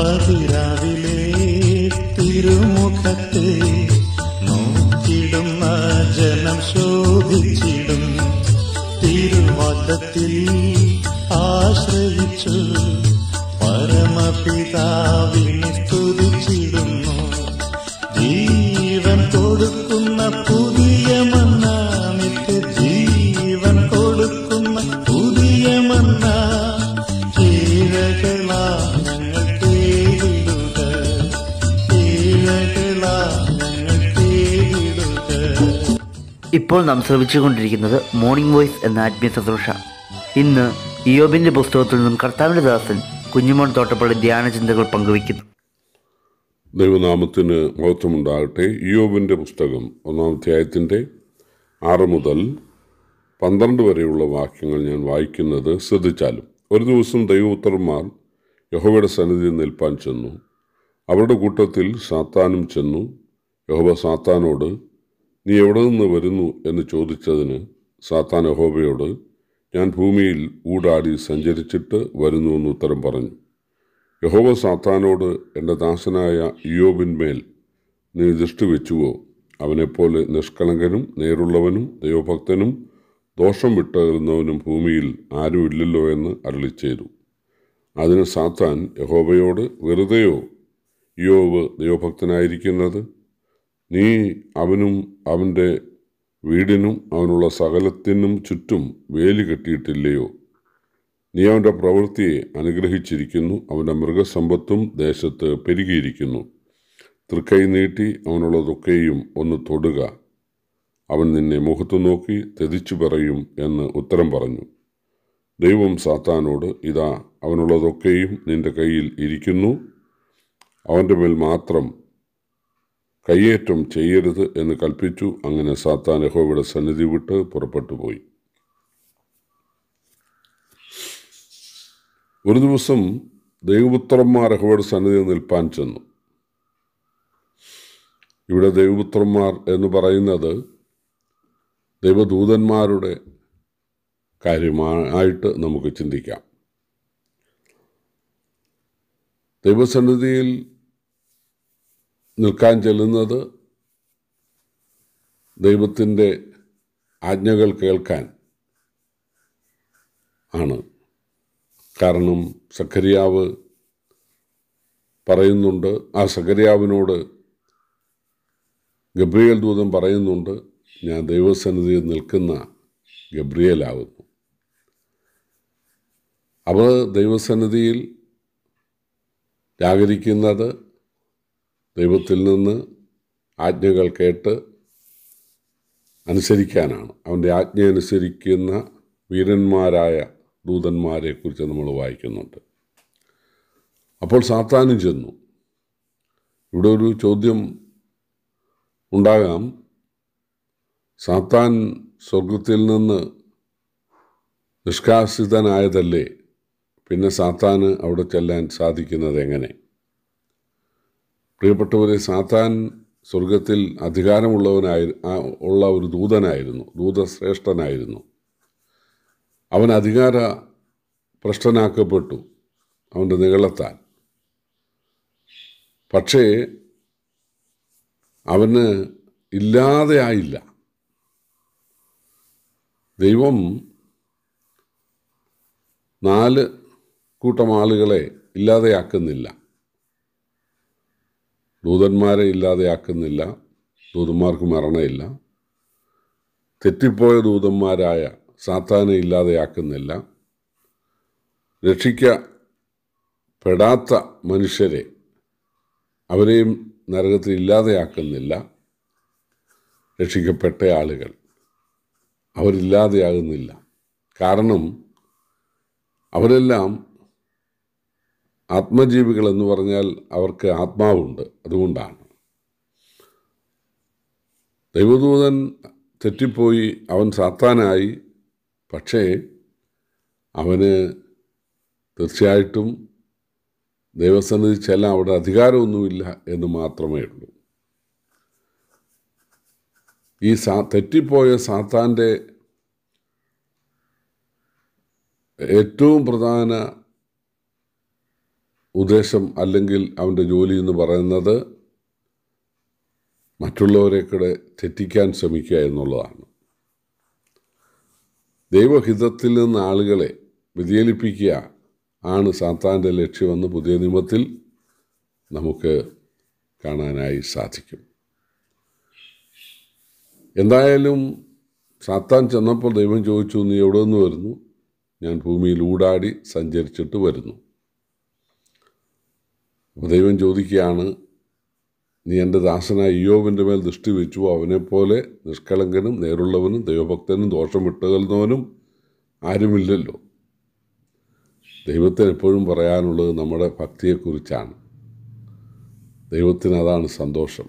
അതിരാവിലെ തിരുമുഖത്തെ നോക്കിടുന്ന ജനം ശോഭിച്ചിടും തിരുവാദത്തിൽ ആശ്രയിച്ചു പരമപിതാവിനെ സ്തുതിച്ചിടുന്നു ജീവൻ തോ നാം ശ്രമിച്ചുകൊണ്ടിരിക്കുന്നത് മോർണിംഗ് വോയ്സ് എന്ന ആത്മീയ ശുശ്രൂഷ ഇന്ന് ഇയോബിന്റെ പുസ്തകത്തിൽ നിന്നും കർത്താവിൻ്റെ ദാസൻ കുഞ്ഞുമോൻ തോട്ടപ്പള്ളി ധ്യാന ചിന്തകൾ പങ്കുവയ്ക്കുന്നു ദൈവനാമത്തിന് മഹത്വമുണ്ടാകട്ടെ ഇയോബിന്റെ പുസ്തകം ഒന്നാം അധ്യായത്തിൻ്റെ ആറ് മുതൽ പന്ത്രണ്ട് വരെയുള്ള വാക്യങ്ങൾ ഞാൻ വായിക്കുന്നത് ശ്രദ്ധിച്ചാലും ഒരു ദിവസം ദൈവപുത്രന്മാർ യഹോവയുടെ സന്നിധിയിൽ നിൽപ്പാൻ ചെന്നു അവരുടെ കൂട്ടത്തിൽ സാത്താനും ചെന്നു യഹോവ സാത്താനോട് നീ എവിടെ നിന്ന് വരുന്നു എന്ന് ചോദിച്ചതിന് സാത്താൻ യഹോബയോട് ഞാൻ ഭൂമിയിൽ ഊടാടി സഞ്ചരിച്ചിട്ട് വരുന്നു എന്ന് ഉത്തരം പറഞ്ഞു യഹോവ സാത്താനോട് എൻ്റെ ദാസനായ ഇയോബിന്മേൽ നീ ദൃഷ്ടി വെച്ചുവോ അവനെപ്പോലെ നിഷ്കളങ്കനും നേരുള്ളവനും ദൈവഭക്തനും ദോഷം വിട്ടകലുന്നവനും ഭൂമിയിൽ ആരുമില്ലല്ലോ എന്ന് അരളിച്ചേരു അതിന് സാത്താൻ യഹോബയോട് വെറുതെയോ യോവ് ദൈവഭക്തനായിരിക്കുന്നത് നീ അവനും അവൻ്റെ വീടിനും അവനുള്ള സകലത്തിനും ചുറ്റും വേലി കെട്ടിയിട്ടില്ലയോ നീ അവൻ്റെ പ്രവൃത്തിയെ അനുഗ്രഹിച്ചിരിക്കുന്നു അവൻ്റെ മൃഗസമ്പത്തും ദേശത്ത് പെരുകിയിരിക്കുന്നു തൃക്കൈ നീട്ടി അവനുള്ളതൊക്കെയും ഒന്ന് തൊടുക അവൻ നിന്നെ മുഖത്തു നോക്കി തെതിച്ചു പറയും എന്ന് ഉത്തരം പറഞ്ഞു ദൈവം സാത്താനോട് ഇതാ അവനുള്ളതൊക്കെയും നിന്റെ കയ്യിൽ ഇരിക്കുന്നു അവൻ്റെ മേൽ മാത്രം കയ്യേറ്റം ചെയ്യരുത് എന്ന് കൽപ്പിച്ചു അങ്ങനെ സാത്താൻ യഹോവയുടെ സന്നിധി വിട്ട് പുറപ്പെട്ടു പോയി ഒരു ദിവസം ദൈവപുത്രന്മാർ യഹോവയുടെ സന്നിധിയിൽ നിൽപ്പാൻ ചെന്നു ഇവിടെ ദൈവപുത്രന്മാർ എന്ന് പറയുന്നത് ദൈവദൂതന്മാരുടെ കാര്യമായിട്ട് നമുക്ക് ചിന്തിക്കാം ദൈവസന്നിധിയിൽ നിൽക്കാൻ ചെല്ലുന്നത് ദൈവത്തിൻ്റെ ആജ്ഞകൾ കേൾക്കാൻ ആണ് കാരണം സഖരിയാവ് പറയുന്നുണ്ട് ആ സഖരിയാവിനോട് ഗബ്രിയേൽ ദൂതൻ പറയുന്നുണ്ട് ഞാൻ ദൈവസന്നിധിയിൽ നിൽക്കുന്ന ഗബ്രിയേലാവുന്നു അവർ ദൈവസന്നിധിയിൽ ജാഗരിക്കുന്നത് ദൈവത്തിൽ നിന്ന് ആജ്ഞകൾ കേട്ട് അനുസരിക്കാനാണ് അവൻ്റെ ആജ്ഞ അനുസരിക്കുന്ന വീരന്മാരായ ദൂതന്മാരെക്കുറിച്ച് നമ്മൾ വായിക്കുന്നുണ്ട് അപ്പോൾ സാത്താനും ചെന്നു ഇവിടെ ഒരു ചോദ്യം ഉണ്ടാകാം സാത്താൻ സ്വർഗത്തിൽ നിന്ന് നിഷ്കാസിതനായതല്ലേ പിന്നെ സാത്താന് അവിടെ ചെല്ലാൻ സാധിക്കുന്നത് എങ്ങനെ പ്രിയപ്പെട്ടവരെ സാത്താൻ സ്വർഗത്തിൽ അധികാരമുള്ളവനായി ഉള്ള ഒരു ദൂതനായിരുന്നു ദൂതശ്രേഷ്ഠനായിരുന്നു അവൻ അധികാര ഭ്രഷ്ടനാക്കപ്പെട്ടു അവൻ്റെ നികളത്താൻ പക്ഷേ അവന് ഇല്ലാതെ ആയില്ല ദൈവം നാല് കൂട്ടം ആളുകളെ ഇല്ലാതെയാക്കുന്നില്ല ദൂതന്മാരെ ഇല്ലാതെയാക്കുന്നില്ല ദൂതന്മാർക്ക് മരണമില്ല തെറ്റിപ്പോയ ദൂതന്മാരായ സാത്താനെ ഇല്ലാതെയാക്കുന്നില്ല രക്ഷിക്കപ്പെടാത്ത മനുഷ്യരെ അവരെയും നരകത്തിൽ ഇല്ലാതെയാക്കുന്നില്ല രക്ഷിക്കപ്പെട്ട ആളുകൾ അവരില്ലാതെയാകുന്നില്ല കാരണം അവരെല്ലാം ആത്മജീവികൾ എന്ന് പറഞ്ഞാൽ അവർക്ക് ആത്മാവുണ്ട് അതുകൊണ്ടാണ് ദൈവദൂതൻ തെറ്റിപ്പോയി അവൻ സാത്താനായി പക്ഷേ അവന് തീർച്ചയായിട്ടും ദൈവസന്നിധി ചെല്ലാൻ അവിടെ അധികാരമൊന്നുമില്ല എന്ന് മാത്രമേ ഉള്ളൂ ഈ സാ തെറ്റിപ്പോയ സാത്താൻ്റെ ഏറ്റവും പ്രധാന ഉദ്ദേശം അല്ലെങ്കിൽ അവൻ്റെ ജോലി എന്ന് പറയുന്നത് മറ്റുള്ളവരെ കൂടെ തെറ്റിക്കാൻ ശ്രമിക്കുക എന്നുള്ളതാണ് ദൈവഹിതത്തിൽ നിന്ന് ആളുകളെ വ്യതിയലിപ്പിക്കുക ആണ് സാത്താൻ്റെ ലക്ഷ്യമെന്ന് പുതിയ നിയമത്തിൽ നമുക്ക് കാണാനായി സാധിക്കും എന്തായാലും സാത്താൻ ചെന്നപ്പോൾ ദൈവം ചോദിച്ചു നീ എവിടെ നിന്ന് വരുന്നു ഞാൻ ഭൂമിയിൽ ഊടാടി സഞ്ചരിച്ചിട്ട് വരുന്നു അപ്പോൾ ദൈവം ചോദിക്കുകയാണ് നീ എൻ്റെ ദാസനായ ഇയോവിൻ്റെ മേൽ ദൃഷ്ടി വെച്ചു അവനെപ്പോലെ നിഷ്കളങ്കനും നേരുള്ളവനും ദൈവഭക്തനും ദോഷം വിട്ടുകൽന്നവനും ആരുമില്ലല്ലോ ദൈവത്തിന് എപ്പോഴും പറയാനുള്ളത് നമ്മുടെ ഭക്തിയെക്കുറിച്ചാണ് ദൈവത്തിന് അതാണ് സന്തോഷം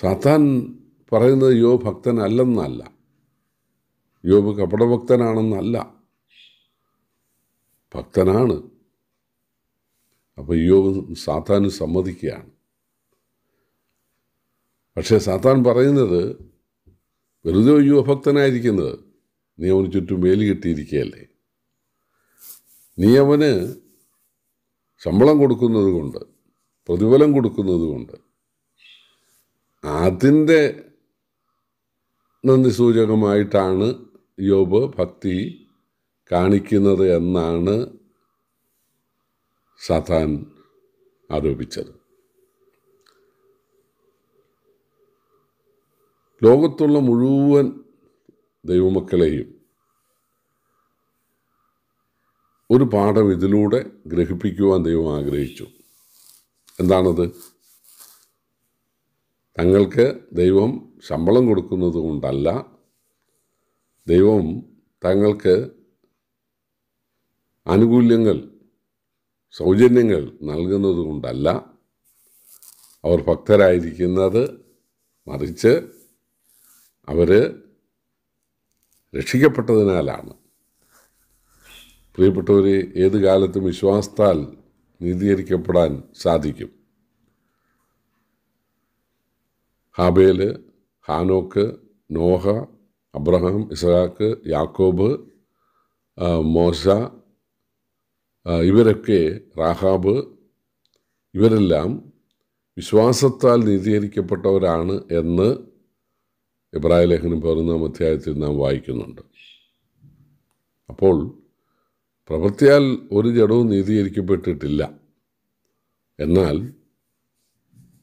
സാത്താൻ പറയുന്നത് യോ ഭക്തനല്ലെന്നല്ല യോബ് കപടഭക്തനാണെന്നല്ല ഭക്തനാണ് അപ്പോൾ യോഗ സാത്താൻ സമ്മതിക്കുകയാണ് പക്ഷേ സാത്താൻ പറയുന്നത് വെറുതെ യുവഭക്തനായിരിക്കുന്നത് നീ അവന് ചുറ്റും വേലി കെട്ടിയിരിക്കുകയല്ലേ നീ അവന് ശമ്പളം കൊടുക്കുന്നത് കൊണ്ട് പ്രതിഫലം കൊടുക്കുന്നത് കൊണ്ട് അതിൻ്റെ നന്ദി സൂചകമായിട്ടാണ് യോബ് ഭക്തി കാണിക്കുന്നത് എന്നാണ് സാത്താൻ ആരോപിച്ചത് ലോകത്തുള്ള മുഴുവൻ ദൈവമക്കളെയും ഒരു പാഠം ഇതിലൂടെ ഗ്രഹിപ്പിക്കുവാൻ ദൈവം ആഗ്രഹിച്ചു എന്താണത് തങ്ങൾക്ക് ദൈവം ശമ്പളം കൊടുക്കുന്നത് കൊണ്ടല്ല ദൈവം തങ്ങൾക്ക് ആനുകൂല്യങ്ങൾ സൗജന്യങ്ങൾ നൽകുന്നത് കൊണ്ടല്ല അവർ ഭക്തരായിരിക്കുന്നത് മറിച്ച് അവർ രക്ഷിക്കപ്പെട്ടതിനാലാണ് പ്രിയപ്പെട്ടവരെ ഏത് കാലത്തും വിശ്വാസത്താൽ നീതീകരിക്കപ്പെടാൻ സാധിക്കും ഹാബേൽ ഹാനോക്ക് നോഹ അബ്രഹാം ഇസഹാക്ക് യാക്കോബ് മോശ ഇവരൊക്കെ റാഹാബ് ഇവരെല്ലാം വിശ്വാസത്താൽ നീതീകരിക്കപ്പെട്ടവരാണ് എന്ന് ഇബ്രാഹിം ലേഖനം പതിനൊന്നാം അധ്യായത്തിൽ നാം വായിക്കുന്നുണ്ട് അപ്പോൾ പ്രവൃത്തിയാൽ ഒരു ജഡവും നീതീകരിക്കപ്പെട്ടിട്ടില്ല എന്നാൽ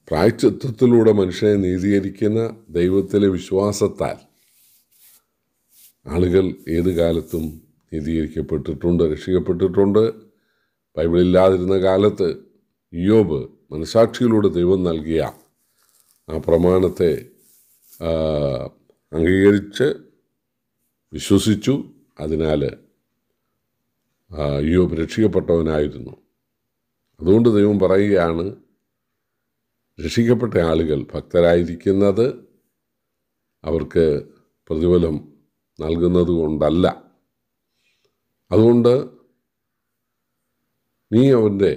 പ്രായച്ചിത്വത്തിലൂടെ മനുഷ്യനെ നീതീകരിക്കുന്ന ദൈവത്തിലെ വിശ്വാസത്താൽ ആളുകൾ ഏത് കാലത്തും നീതീകരിക്കപ്പെട്ടിട്ടുണ്ട് രക്ഷിക്കപ്പെട്ടിട്ടുണ്ട് ബൈബിളില്ലാതിരുന്ന കാലത്ത് യോബ് മനസാക്ഷിയിലൂടെ ദൈവം നൽകിയ ആ പ്രമാണത്തെ അംഗീകരിച്ച് വിശ്വസിച്ചു അതിനാൽ യോബ് രക്ഷിക്കപ്പെട്ടവനായിരുന്നു അതുകൊണ്ട് ദൈവം പറയുകയാണ് രക്ഷിക്കപ്പെട്ട ആളുകൾ ഭക്തരായിരിക്കുന്നത് അവർക്ക് പ്രതിഫലം നൽകുന്നത് കൊണ്ടല്ല അതുകൊണ്ട് നീ അവൻ്റെ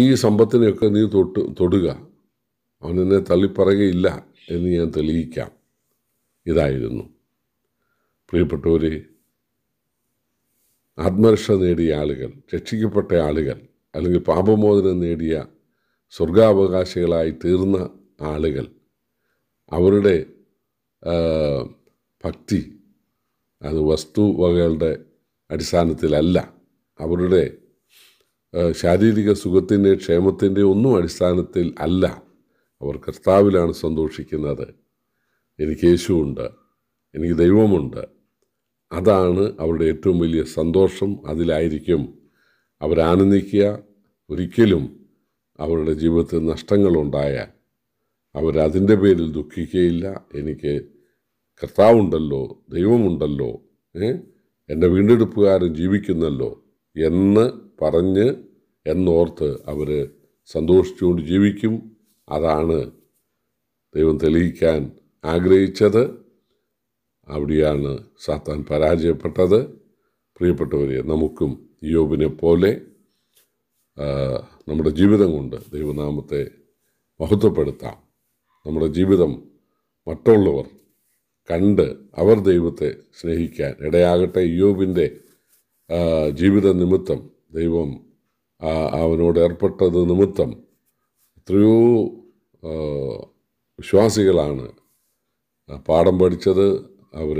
ഈ സമ്പത്തിനെയൊക്കെ നീ തൊട്ട് തൊടുക അവൻ എന്നെ തള്ളിപ്പറയുകയില്ല എന്ന് ഞാൻ തെളിയിക്കാം ഇതായിരുന്നു പ്രിയപ്പെട്ടവർ ആത്മരക്ഷ നേടിയ ആളുകൾ രക്ഷിക്കപ്പെട്ട ആളുകൾ അല്ലെങ്കിൽ പാപമോചനം നേടിയ സ്വർഗാവകാശികളായി തീർന്ന ആളുകൾ അവരുടെ ഭക്തി അത് വസ്തുവകളുടെ അടിസ്ഥാനത്തിലല്ല അവരുടെ ശാരീരിക സുഖത്തിൻ്റെ ക്ഷേമത്തിൻ്റെ ഒന്നും അടിസ്ഥാനത്തിൽ അല്ല അവർ കർത്താവിലാണ് സന്തോഷിക്കുന്നത് എനിക്ക് യേശുവുണ്ട് എനിക്ക് ദൈവമുണ്ട് അതാണ് അവരുടെ ഏറ്റവും വലിയ സന്തോഷം അതിലായിരിക്കും അവരാനന്ദിക്കുക ഒരിക്കലും അവരുടെ ജീവിതത്തിൽ നഷ്ടങ്ങളുണ്ടായാൽ അവരതിൻ്റെ പേരിൽ ദുഃഖിക്കുകയില്ല എനിക്ക് കർത്താവുണ്ടല്ലോ ദൈവമുണ്ടല്ലോ ഏ എൻ്റെ വീണ്ടെടുപ്പുകാരൻ ജീവിക്കുന്നല്ലോ എന്ന് പറഞ്ഞ് എന്നോർത്ത് അവർ സന്തോഷിച്ചുകൊണ്ട് ജീവിക്കും അതാണ് ദൈവം തെളിയിക്കാൻ ആഗ്രഹിച്ചത് അവിടെയാണ് സാത്താൻ പരാജയപ്പെട്ടത് പ്രിയപ്പെട്ടവരെ നമുക്കും യോബിനെ പോലെ നമ്മുടെ ജീവിതം കൊണ്ട് ദൈവനാമത്തെ മഹത്വപ്പെടുത്താം നമ്മുടെ ജീവിതം മറ്റുള്ളവർ കണ്ട് അവർ ദൈവത്തെ സ്നേഹിക്കാൻ ഇടയാകട്ടെ യോബിൻ്റെ ജീവിത നിമിത്തം ദൈവം അവനോട് ഏർപ്പെട്ടത് നിമിത്തം എത്രയോ വിശ്വാസികളാണ് പാഠം പഠിച്ചത് അവർ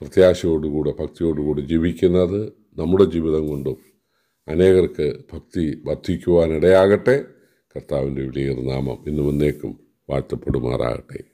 പ്രത്യാശയോടുകൂടെ ഭക്തിയോടുകൂടി ജീവിക്കുന്നത് നമ്മുടെ ജീവിതം കൊണ്ടും അനേകർക്ക് ഭക്തി വർദ്ധിക്കുവാനിടയാകട്ടെ കർത്താവിൻ്റെ വിളിയർ നാമം ഇന്ന് എന്നേക്കും വാഴ്ത്തപ്പെടുമാറാകട്ടെ